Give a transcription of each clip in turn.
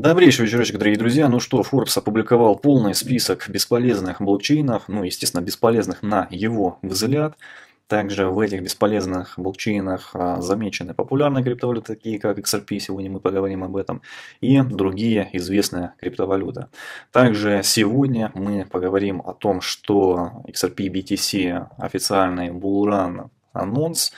Добрейший вечерочек, дорогие друзья. Ну что, Forbes опубликовал полный список бесполезных блокчейнов, ну, естественно, бесполезных на его взгляд. Также в этих бесполезных блокчейнах а, замечены популярные криптовалюты, такие как XRP, сегодня мы поговорим об этом, и другие известные криптовалюты. Также сегодня мы поговорим о том, что XRP BTC официальный булран анонс,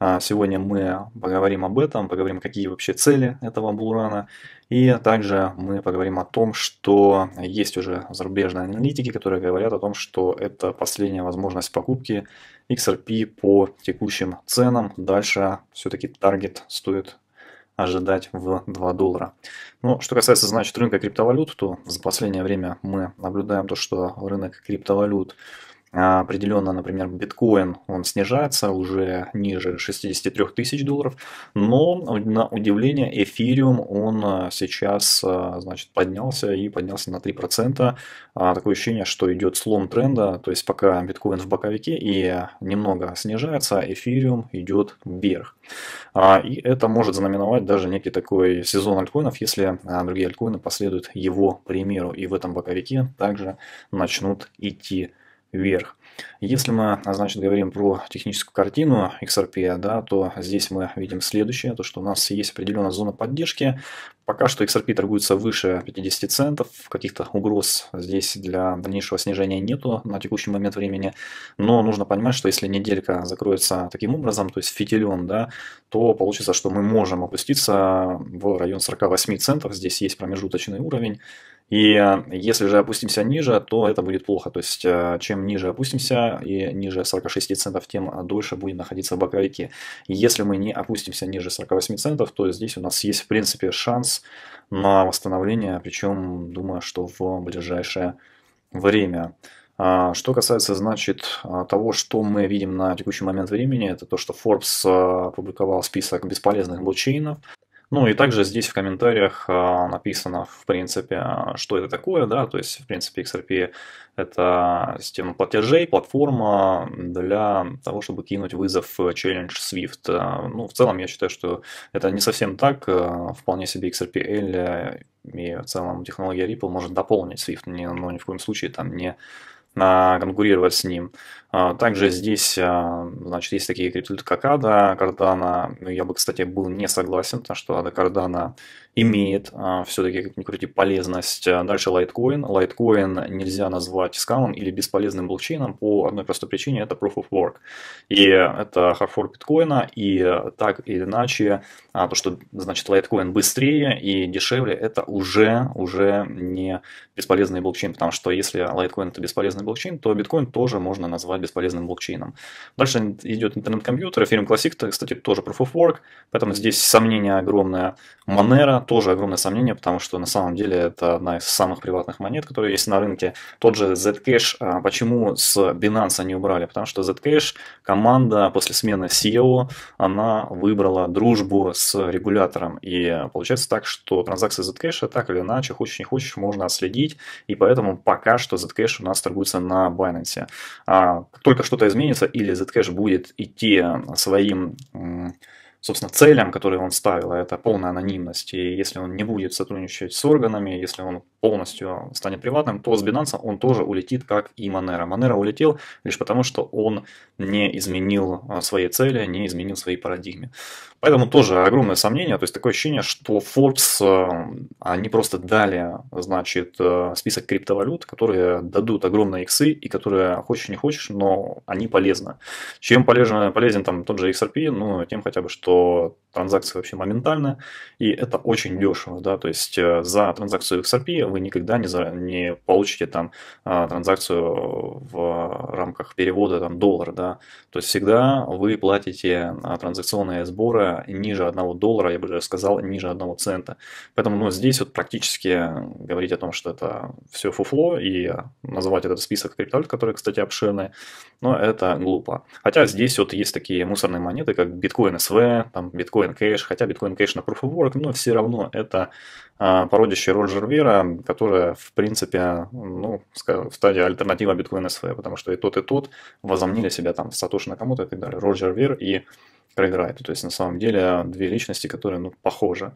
а, сегодня мы поговорим об этом, поговорим, какие вообще цели этого булрана, и также мы поговорим о том, что есть уже зарубежные аналитики, которые говорят о том, что это последняя возможность покупки XRP по текущим ценам. Дальше все-таки таргет стоит ожидать в 2 доллара. Но ну, что касается, значит, рынка криптовалют, то за последнее время мы наблюдаем то, что рынок криптовалют а, определенно, например, биткоин, он снижается уже ниже 63 тысяч долларов, но на удивление эфириум, он а, сейчас, а, значит, поднялся и поднялся на 3%. Такое ощущение, что идет слом тренда, то есть пока биткоин в боковике и немного снижается, эфириум идет вверх. И это может знаменовать даже некий такой сезон альткоинов, если другие альткоины последуют его примеру и в этом боковике также начнут идти вверх вверх. Если мы, значит, говорим про техническую картину XRP, да, то здесь мы видим следующее, то что у нас есть определенная зона поддержки. Пока что XRP торгуется выше 50 центов, каких-то угроз здесь для дальнейшего снижения нету на текущий момент времени, но нужно понимать, что если неделька закроется таким образом, то есть фитилен, да, то получится, что мы можем опуститься в район 48 центов, здесь есть промежуточный уровень, и э, если же опустимся ниже, то это будет плохо. То есть э, чем ниже опустимся и ниже 46 центов, тем э, дольше будет находиться в боковике. Если мы не опустимся ниже 48 центов, то здесь у нас есть в принципе шанс на восстановление, причем думаю, что в ближайшее время. А, что касается, значит, того, что мы видим на текущий момент времени, это то, что Forbes опубликовал список бесполезных блокчейнов, ну и также здесь в комментариях а, написано, в принципе, а, что это такое, да, то есть, в принципе, XRP – это система платежей, платформа для того, чтобы кинуть вызов Challenge Swift. А, ну, в целом, я считаю, что это не совсем так, вполне себе XRPL и в целом технология Ripple может дополнить Swift, но ну, ни в коем случае там не конкурировать с ним. А, также здесь, а, значит, есть такие криптовалюты, как ADA, Cardano. Ну, я бы, кстати, был не согласен, потому что ADA Cardano имеет а, все-таки, как ни крути, полезность. Дальше Litecoin. Litecoin нельзя назвать скамом или бесполезным блокчейном по одной простой причине – это Proof of Work. И это hard fork биткоина, и так или иначе а то, что значит Litecoin быстрее и дешевле, это уже, уже не бесполезный блокчейн, потому что если Litecoin это бесполезный блокчейн, то биткоин тоже можно назвать бесполезным блокчейном. Дальше идет интернет-компьютер, эфириум классик, кстати, тоже Proof of Work, поэтому здесь сомнение огромное. Monero тоже огромное сомнение, потому что на самом деле это одна из самых приватных монет, которые есть на рынке. Тот же Zcash, а, почему с Binance они убрали? Потому что Zcash, команда после смены CEO она выбрала дружбу с с регулятором. И получается так, что транзакции Zcash так или иначе, хочешь не хочешь, можно отследить. И поэтому пока что Zcash у нас торгуется на Binance. А, как только что-то изменится или Zcash будет идти своим собственно, целям, которые он ставил, а это полная анонимность. И если он не будет сотрудничать с органами, если он полностью станет приватным, то с Binance он тоже улетит, как и Monero. Monero улетел лишь потому, что он не изменил а, свои цели, не изменил свои парадигмы. Поэтому тоже огромное сомнение, то есть такое ощущение, что Forbes, а, они просто дали, значит, а, список криптовалют, которые дадут огромные иксы, и которые хочешь не хочешь, но они полезны. Чем полезен, полезен там тот же XRP, ну, тем хотя бы, что транзакции вообще моментальны, и это очень дешево, да, то есть за транзакцию XRP вы никогда не, за, не получите там а, транзакцию в рамках перевода там, доллара. Да? То есть всегда вы платите а, транзакционные сборы ниже 1 доллара, я бы даже сказал, ниже 1 цента. Поэтому ну, здесь вот практически говорить о том, что это все фуфло и а, называть этот список криптовалют, которые, кстати, обширные, но это глупо. Хотя здесь вот есть такие мусорные монеты, как Bitcoin SV, там Bitcoin Cash. хотя Bitcoin Cash на Proof of Work, но все равно это а, породящий Роджер Вера, которая, в принципе, ну, в стадии альтернатива Bitcoin SV, потому что и тот, и тот возомнили себя там Сатоши на кому-то и так далее. Роджер Вер и Крейг Райт. То есть, на самом деле, две личности, которые, ну, похожи.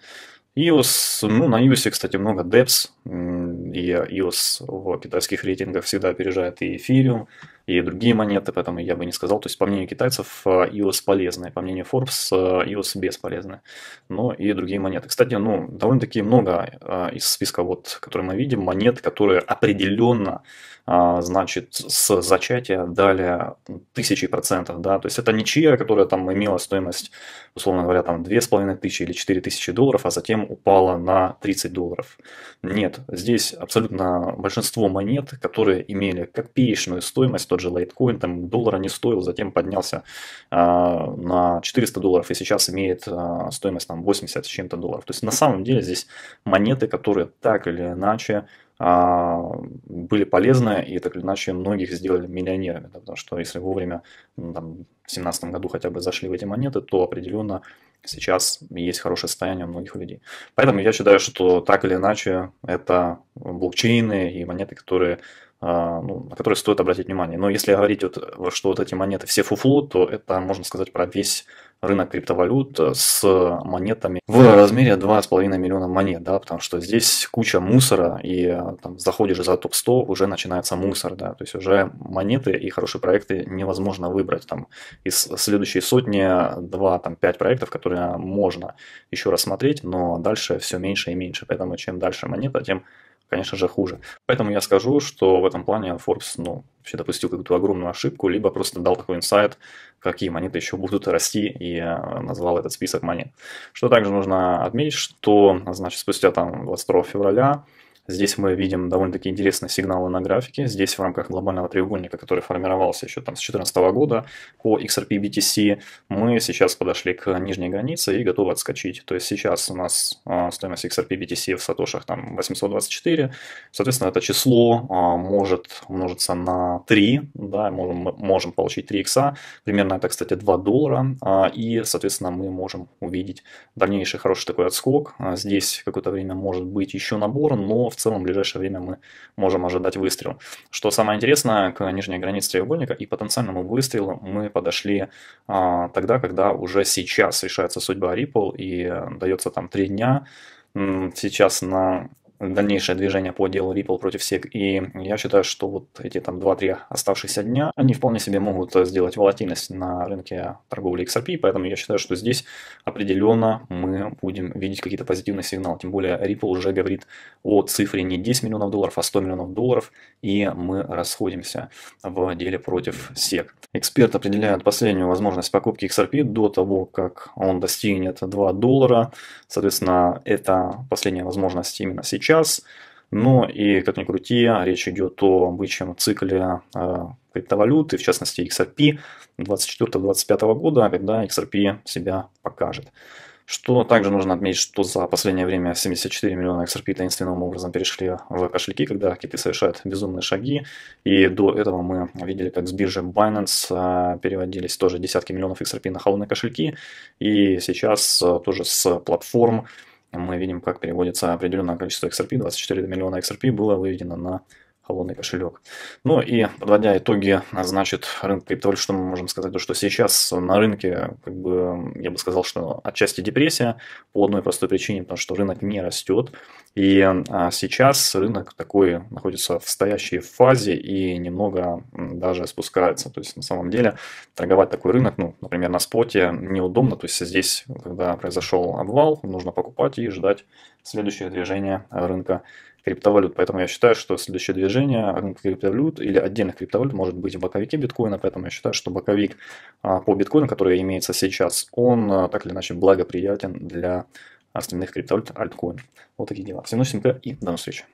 Иос, ну, на Иосе, кстати, много депс, и EOS в китайских рейтингах всегда опережает и эфириум, и другие монеты, поэтому я бы не сказал. То есть, по мнению китайцев, EOS э, полезная, по мнению Forbes, EOS э, бесполезная. Но и другие монеты. Кстати, ну, довольно-таки много э, из списка, вот, который мы видим, монет, которые определенно, значит, с зачатия дали тысячи процентов, да, то есть это не чья, которая там имела стоимость, условно говоря, там две с половиной тысячи или четыре тысячи долларов, а затем упала на 30 долларов. Нет, нет. Здесь абсолютно большинство монет, которые имели копеечную стоимость, тот же лайткоин, там доллара не стоил, затем поднялся э, на 400 долларов и сейчас имеет э, стоимость там 80 с чем-то долларов. То есть на самом деле здесь монеты, которые так или иначе а, были полезны и так или иначе многих сделали миллионерами, да, потому что если вовремя ну, там, в 2017 году хотя бы зашли в эти монеты, то определенно сейчас есть хорошее состояние у многих людей. Поэтому я считаю, что так или иначе это блокчейны и монеты, которые а, ну, на которые стоит обратить внимание. Но если говорить, вот, что вот эти монеты все фуфло, то это можно сказать про весь рынок криптовалют э, с монетами в размере 2,5 миллиона монет, да, потому что здесь куча мусора, и э, там, заходишь за топ-100, уже начинается мусор, да, то есть уже монеты и хорошие проекты невозможно выбрать, там, из следующей сотни 2, э, там, 5 проектов, которые можно еще рассмотреть, но дальше все меньше и меньше, поэтому чем дальше монета, тем конечно же, хуже. Поэтому я скажу, что в этом плане Forbes, ну, вообще допустил какую-то огромную ошибку, либо просто дал такой инсайт, какие монеты еще будут расти, и э, назвал этот список монет. Что также нужно отметить, что, значит, спустя там 22 февраля Здесь мы видим довольно-таки интересные сигналы на графике. Здесь в рамках глобального треугольника, который формировался еще там с 2014 года по XRP BTC, мы сейчас подошли к нижней границе и готовы отскочить. То есть сейчас у нас а, стоимость XRP BTC в сатошах там 824. Соответственно, это число а, может умножиться на 3. Да, можем, можем получить 3 икса. Примерно это, кстати, 2 доллара. А, и, соответственно, мы можем увидеть дальнейший хороший такой отскок. Здесь какое-то время может быть еще набор, но в целом в ближайшее время мы можем ожидать выстрел. Что самое интересное, к нижней границе треугольника и потенциальному выстрелу мы подошли а, тогда, когда уже сейчас решается судьба Ripple и э, дается там 3 дня. Сейчас на дальнейшее движение по делу Ripple против SEC. И я считаю, что вот эти там 2-3 оставшихся дня, они вполне себе могут сделать волатильность на рынке торговли XRP, поэтому я считаю, что здесь определенно мы будем видеть какие-то позитивные сигналы. Тем более Ripple уже говорит о цифре не 10 миллионов долларов, а 100 миллионов долларов, и мы расходимся в деле против SEC. Эксперт определяет последнюю возможность покупки XRP до того, как он достигнет 2 доллара. Соответственно, это последняя возможность именно сейчас сейчас, но и, как ни крути, речь идет о бычьем цикле э, криптовалюты, в частности XRP 24-25 года, когда XRP себя покажет. Что также нужно отметить, что за последнее время 74 миллиона XRP таинственным образом перешли в кошельки, когда киты совершают безумные шаги. И до этого мы видели, как с биржи Binance э, переводились тоже десятки миллионов XRP на холодные кошельки. И сейчас э, тоже с платформ мы видим, как переводится определенное количество XRP, 24 миллиона XRP было выведено на холодный кошелек. Ну и подводя итоги, значит, рынка криптовалют, что мы можем сказать, то что сейчас на рынке, как бы, я бы сказал, что отчасти депрессия по одной простой причине, потому что рынок не растет, и а, сейчас рынок такой находится в стоящей фазе и немного даже спускается, то есть на самом деле торговать такой рынок, ну, например, на споте неудобно, то есть здесь, когда произошел обвал, нужно покупать и ждать следующее движение рынка криптовалют. Поэтому я считаю, что следующее движение криптовалют или отдельных криптовалют может быть в боковике биткоина. Поэтому я считаю, что боковик а, по биткоину, который имеется сейчас, он а, так или иначе благоприятен для остальных криптовалют альткоин. Вот такие дела. Всем удачи и до встречи.